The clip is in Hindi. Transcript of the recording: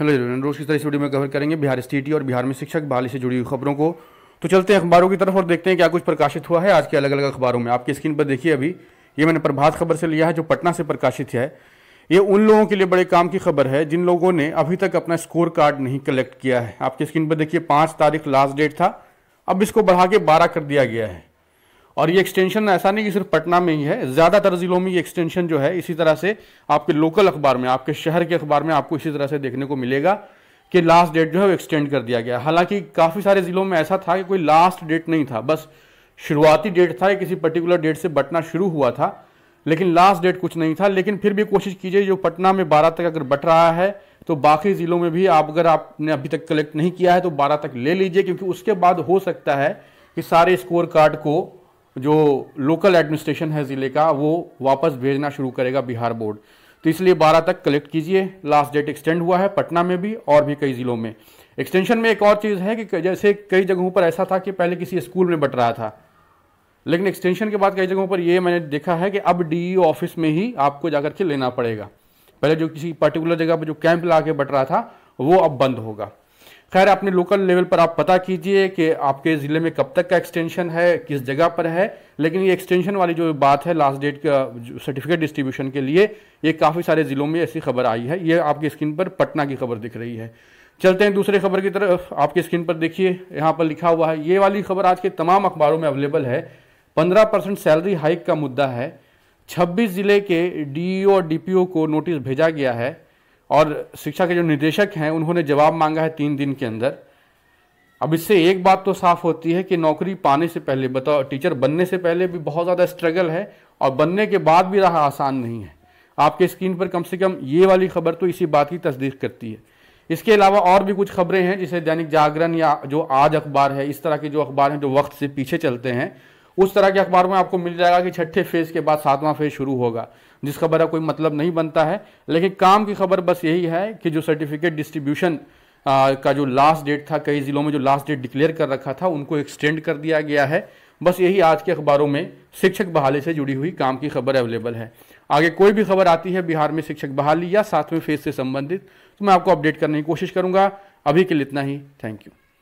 हेलो जरूर रोज की तरह इस वीडियो में कवर करेंगे बिहार स्टेटी और बिहार में शिक्षक बहाली से जुड़ी हुई खबरों को तो चलते हैं अखबारों की तरफ और देखते हैं क्या कुछ प्रकाशित हुआ है आज के अलग अलग अखबारों में आपकी स्क्रीन पर देखिए अभी ये मैंने प्रभात खबर से लिया है जो पटना से प्रकाशित है ये उन लोगों के लिए बड़े काम की खबर है जिन लोगों ने अभी तक अपना स्कोर कार्ड नहीं कलेक्ट किया है आपकी स्क्रीन पर देखिए पाँच तारीख लास्ट डेट था अब इसको बढ़ा के बारह कर दिया गया है और ये एक्सटेंशन ऐसा नहीं कि सिर्फ पटना में ही है ज़्यादातर ज़िलों में ये एक्सटेंशन जो है इसी तरह से आपके लोकल अखबार में आपके शहर के अखबार में आपको इसी तरह से देखने को मिलेगा कि लास्ट डेट जो है वो एक्सटेंड कर दिया गया हालांकि काफ़ी सारे ज़िलों में ऐसा था कि कोई लास्ट डेट नहीं था बस शुरुआती डेट था किसी पर्टिकुलर डेट से बटना शुरू हुआ था लेकिन लास्ट डेट कुछ नहीं था लेकिन फिर भी कोशिश कीजिए जो पटना में बारह तक अगर बट रहा है तो बाकी ज़िलों में भी आप अगर आपने अभी तक कलेक्ट नहीं किया है तो बारह तक ले लीजिए क्योंकि उसके बाद हो सकता है कि सारे स्कोर कार्ड को जो लोकल एडमिनिस्ट्रेशन है ज़िले का वो वापस भेजना शुरू करेगा बिहार बोर्ड तो इसलिए 12 तक कलेक्ट कीजिए लास्ट डेट एक्सटेंड हुआ है पटना में भी और भी कई ज़िलों में एक्सटेंशन में एक और चीज़ है कि जैसे कई जगहों पर ऐसा था कि पहले किसी स्कूल में बट रहा था लेकिन एक्सटेंशन के बाद कई जगहों पर ये मैंने देखा है कि अब डी ऑफिस e में ही आपको जाकर के लेना पड़ेगा पहले जो किसी पर्टिकुलर जगह पर जो कैंप ला के बट रहा था वो अब बंद होगा खैर अपने लोकल लेवल पर आप पता कीजिए कि आपके ज़िले में कब तक का एक्सटेंशन है किस जगह पर है लेकिन ये एक्सटेंशन वाली जो बात है लास्ट डेट का सर्टिफिकेट डिस्ट्रीब्यूशन के लिए ये काफ़ी सारे ज़िलों में ऐसी खबर आई है ये आपकी स्क्रीन पर पटना की खबर दिख रही है चलते हैं दूसरे खबर की तरफ आपकी स्क्रीन पर देखिए यहाँ पर लिखा हुआ है ये वाली खबर आज के तमाम अखबारों में अवेलेबल है पंद्रह परसेंट सैलरी हाइक का मुद्दा है छब्बीस ज़िले के डीईओ e और डीपीओ को नोटिस भेजा गया है और शिक्षा के जो निदेशक हैं उन्होंने जवाब मांगा है तीन दिन के अंदर अब इससे एक बात तो साफ होती है कि नौकरी पाने से पहले बताओ टीचर बनने से पहले भी बहुत ज़्यादा स्ट्रगल है और बनने के बाद भी रहा आसान नहीं है आपके स्क्रीन पर कम से कम ये वाली खबर तो इसी बात की तस्दीक करती है इसके अलावा और भी कुछ खबरें हैं जैसे दैनिक जागरण या जो आज अखबार है इस तरह के जो अखबार हैं जो वक्त से पीछे चलते हैं उस तरह के अखबार में आपको मिल जाएगा कि छठे फेज के बाद सातवां फेज शुरू होगा जिस खबर का कोई मतलब नहीं बनता है लेकिन काम की खबर बस यही है कि जो सर्टिफिकेट डिस्ट्रीब्यूशन का जो लास्ट डेट था कई ज़िलों में जो लास्ट डेट डिक्लेयर कर रखा था उनको एक्सटेंड कर दिया गया है बस यही आज के अखबारों में शिक्षक बहाली से जुड़ी हुई काम की खबर अवेलेबल है आगे कोई भी खबर आती है बिहार में शिक्षक बहाली या सातवें फेज से संबंधित तो मैं आपको अपडेट करने की कोशिश करूंगा अभी के लिए इतना ही थैंक यू